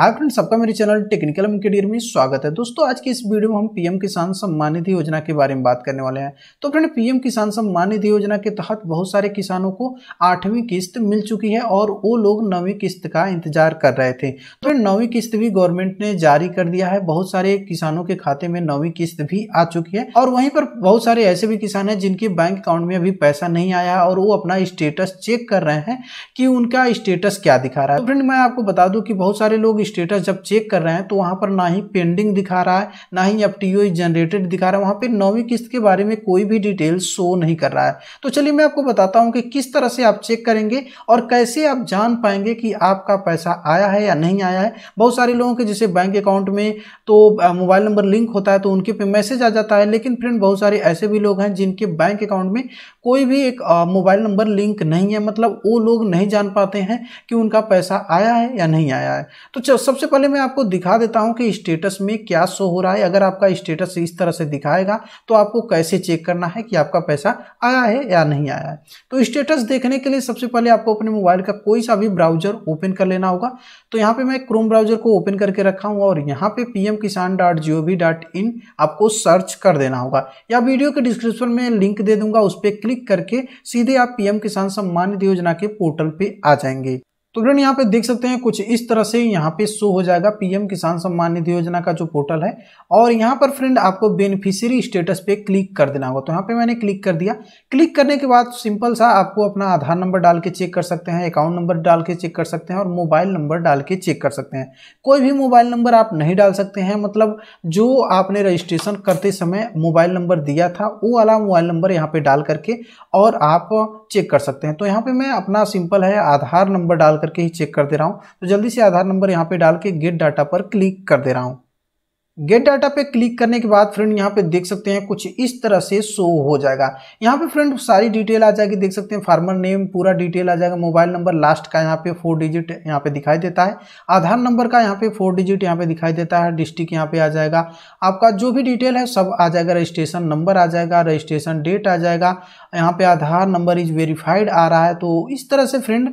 hi friends सबका मेरे channel technical एमकेडियर में स्वागत है दोस्तों आज के इस वीडियो में हम पीएम किसान सम्मान निधि योजना के बारे में बात करने वाले हैं तो फ्रेंड पीएम किसान सम्मान निधि योजना के तहत बहुत सारे किसानों को आठवीं किस्त मिल चुकी है और वो लोग नौवीं किस्त का इंतजार कर रहे थे तो फ्रेंड नौवीं किस्त भी गवर्नमेंट ने जारी कर दिया है बहुत सारे किसानों के खाते में नौवीं किस्त भी आ चुकी है और वहीं पर बहुत सारे ऐसे भी किसान है जिनके बैंक अकाउंट में अभी पैसा नहीं आया है और वो अपना स्टेटस चेक कर रहे हैं कि उनका स्टेटस क्या दिखा रहा है तो फ्रेंड मैं आपको बता दूँ कि बहुत सारे लोग स्टेटस जब चेक कर रहे हैं तो वहाँ पर ना ही पेंडिंग दिखा रहा है ना ही एफ टी जनरेटेड दिखा रहा है वहाँ पर नौवीं किस्त के बारे में कोई भी डिटेल शो नहीं कर रहा है तो चलिए मैं आपको बताता हूँ कि किस तरह से आप चेक करेंगे और कैसे आप जान पाएंगे कि आपका पैसा आया है या नहीं आया है बहुत सारे लोगों के जैसे बैंक अकाउंट में तो मोबाइल नंबर लिंक होता है तो उनके पे मैसेज आ जाता है लेकिन फ्रेंड बहुत सारे ऐसे भी लोग हैं जिनके बैंक अकाउंट में कोई भी एक मोबाइल नंबर लिंक नहीं है मतलब वो लोग नहीं जान पाते हैं कि उनका पैसा आया है या नहीं आया है तो तो सबसे पहले मैं आपको दिखा देता हूं कि स्टेटस में क्या शो हो रहा है अगर आपका स्टेटस इस तरह से दिखाएगा तो आपको कैसे चेक करना है कि आपका पैसा आया है या नहीं आया है तो स्टेटस देखने के लिए सबसे पहले आपको अपने मोबाइल का कोई सा भी ब्राउजर ओपन कर लेना होगा तो यहाँ पे मैं क्रोम ब्राउजर को ओपन करके रखा हूँ और यहाँ पे पी आपको सर्च कर देना होगा या वीडियो के डिस्क्रिप्शन में लिंक दे दूंगा उस पर क्लिक करके सीधे आप पीएम किसान सम्मान निधि योजना के पोर्टल पर आ जाएंगे तो फ्रेंड यहाँ पे देख सकते हैं कुछ इस तरह से यहाँ पे शो हो जाएगा पीएम किसान सम्मान निधि योजना का जो पोर्टल है और यहाँ पर फ्रेंड आपको बेनिफिशियरी स्टेटस पे क्लिक कर देना होगा तो यहाँ पे मैंने क्लिक कर दिया क्लिक करने के बाद सिंपल सा आपको अपना आधार नंबर डाल के चेक कर सकते हैं अकाउंट नंबर डाल के चेक कर सकते हैं और मोबाइल नंबर डाल के चेक कर सकते हैं कोई भी मोबाइल नंबर आप नहीं डाल सकते हैं मतलब जो आपने रजिस्ट्रेशन करते समय मोबाइल नंबर दिया था वो वाला मोबाइल नंबर यहाँ पे डाल करके और आप चेक कर सकते हैं तो यहाँ पे मैं अपना सिंपल है आधार नंबर डाल कर करके ही चेक कर दे रहा हूँ तो जल्दी से आधार नंबर यहाँ पे डाल के गेट डाटा पर क्लिक कर दे रहा हूँ गेट डाटा पे क्लिक करने के बाद फ्रेंड यहाँ पे देख सकते हैं कुछ इस तरह से शो हो जाएगा यहाँ पे फ्रेंड सारी डिटेल आ जाएगी देख सकते हैं फार्मर नेम पूरा डिटेल आ जाएगा मोबाइल नंबर लास्ट का यहाँ पे फोर डिजिट यहाँ पे दिखाई देता है आधार नंबर का यहाँ पे फोर डिजिट यहाँ पे दिखाई देता है डिस्ट्रिक्ट यहाँ पे आ जाएगा आपका जो भी डिटेल है सब आ जाएगा रजिस्ट्रेशन नंबर आ जाएगा रजिस्ट्रेशन डेट आ जाएगा यहाँ पे आधार नंबर इज वेरीफाइड आ रहा है तो इस तरह से फ्रेंड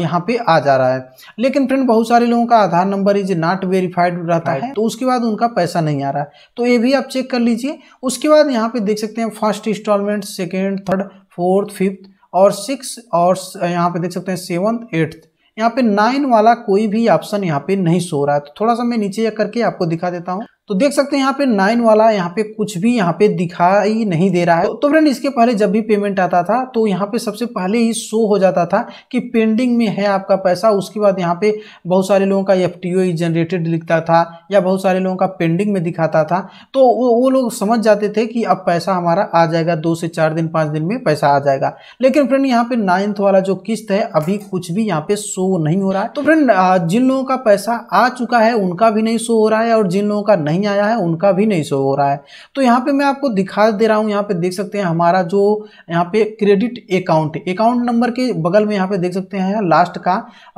यहाँ पे आ जा रहा है लेकिन फ्रेंड बहुत सारे लोगों का Aadhaar number is not verified रहता है तो उसके बाद उनका उनका पैसा नहीं आ रहा है तो ये भी आप चेक कर लीजिए उसके बाद यहाँ पे देख सकते हैं first installment second third fourth fifth और सिक्स और यहाँ पे देख सकते हैं सेवन्थ एट्थ यहाँ पे नाइन वाला कोई भी ऑप्शन यहाँ पे नहीं सो रहा है तो थोड़ा सा मैं नीचे करके आपको दिखा देता हूँ तो देख सकते हैं यहाँ पे नाइन वाला यहाँ पे कुछ भी यहाँ पे दिखाई नहीं दे रहा है तो फ्रेंड इसके पहले जब भी पेमेंट आता था तो यहाँ पे सबसे पहले ही शो हो जाता था कि पेंडिंग में है आपका पैसा उसके बाद यहाँ पे बहुत सारे लोगों का एफ टी जनरेटेड लिखता था या बहुत सारे लोगों का पेंडिंग में दिखाता था तो वो, वो लोग समझ जाते थे कि अब पैसा हमारा आ जाएगा दो से चार दिन पाँच दिन में पैसा आ जाएगा लेकिन फ्रेंड यहाँ पे नाइन्थ वाला जो किस्त है अभी कुछ भी यहाँ पे शो नहीं हो रहा है तो फ्रेंड जिन लोगों का पैसा आ चुका है उनका भी नहीं शो हो रहा है और जिन लोगों का नहीं आया है उनका भी नहीं शो हो रहा है तो यहाँ पे मैं आपको दिखा दे रहा हूँ यहाँ पे देख सकते हैं हमारा जो यहाँ पे क्रेडिट अकाउंट अकाउंट नंबर के बगल में यहाँ पे देख सकते हैं लास्ट का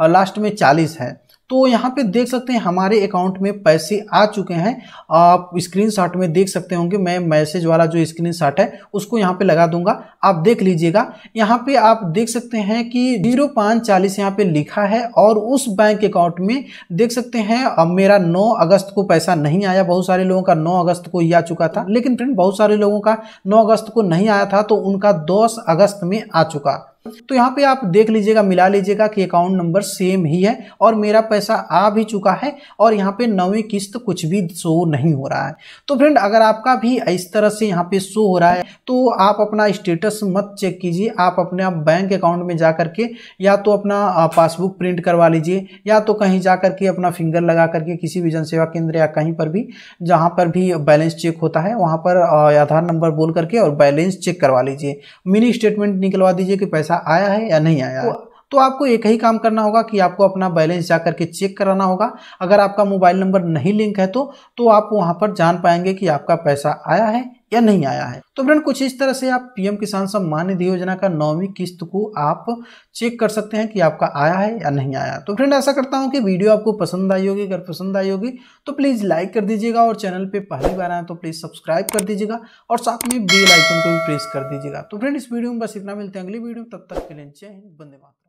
लास्ट में चालीस है तो यहाँ पे देख सकते हैं हमारे अकाउंट में पैसे आ चुके हैं आप स्क्रीनशॉट में देख सकते होंगे मैं मैसेज वाला जो स्क्रीनशॉट है उसको यहाँ पे लगा दूंगा आप देख लीजिएगा यहाँ पे आप देख सकते हैं कि जीरो पाँच चालीस यहाँ पे लिखा है और उस बैंक अकाउंट में देख सकते हैं अब मेरा नौ अगस्त को पैसा नहीं आया बहुत सारे लोगों का नौ अगस्त को ही आ चुका था लेकिन फ्रेंड बहुत सारे लोगों का नौ अगस्त को नहीं आया था तो उनका दस अगस्त में आ चुका तो यहाँ पे आप देख लीजिएगा मिला लीजिएगा कि अकाउंट नंबर सेम ही है और मेरा पैसा आ भी चुका है और यहाँ पे नवी किस्त कुछ भी शो नहीं हो रहा है तो फ्रेंड अगर आपका भी इस तरह से यहाँ पे शो हो रहा है तो आप अपना स्टेटस मत चेक कीजिए आप अपने बैंक अकाउंट में जा करके या तो अपना पासबुक प्रिंट करवा लीजिए या तो कहीं जा करके अपना फिंगर लगा करके किसी भी जनसेवा केंद्र या कहीं पर भी जहाँ पर भी बैलेंस चेक होता है वहाँ पर आधार नंबर बोल करके और बैलेंस चेक करवा लीजिए मिनी स्टेटमेंट निकलवा दीजिए कि पैसा पैसा आया है या नहीं आया है तो, तो आपको एक ही काम करना होगा कि आपको अपना बैलेंस जा करके चेक कराना होगा अगर आपका मोबाइल नंबर नहीं लिंक है तो तो आप वहां पर जान पाएंगे कि आपका पैसा आया है या नहीं आया है तो फ्रेंड कुछ इस तरह से आप पीएम किसान सम्मान निधि योजना का नौवीं किस्त को आप चेक कर सकते हैं कि आपका आया है या नहीं आया तो फ्रेंड ऐसा करता हूं कि वीडियो आपको पसंद आई होगी अगर पसंद आई होगी तो प्लीज़ लाइक कर दीजिएगा और चैनल पर पहली बार आए तो प्लीज़ सब्सक्राइब कर दीजिएगा और साथ में बेल आइकन को भी प्रेस कर दीजिएगा तो फ्रेंड इस वीडियो में बस इतना मिलते हैं अगली वीडियो तब तक के लिए जय हिंद बंदे मातरम